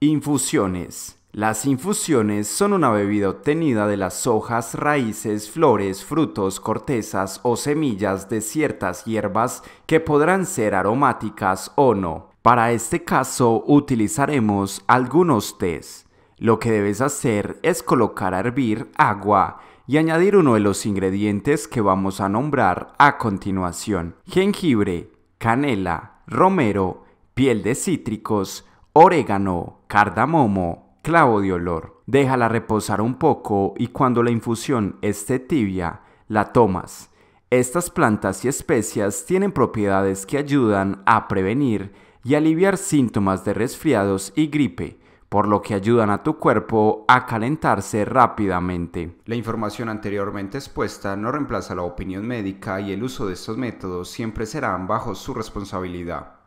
Infusiones. Las infusiones son una bebida obtenida de las hojas, raíces, flores, frutos, cortezas o semillas de ciertas hierbas que podrán ser aromáticas o no. Para este caso utilizaremos algunos tés. Lo que debes hacer es colocar a hervir agua y añadir uno de los ingredientes que vamos a nombrar a continuación. Jengibre, canela, romero, piel de cítricos, orégano, cardamomo, clavo de olor. Déjala reposar un poco y cuando la infusión esté tibia, la tomas. Estas plantas y especias tienen propiedades que ayudan a prevenir y aliviar síntomas de resfriados y gripe, por lo que ayudan a tu cuerpo a calentarse rápidamente. La información anteriormente expuesta no reemplaza la opinión médica y el uso de estos métodos siempre serán bajo su responsabilidad.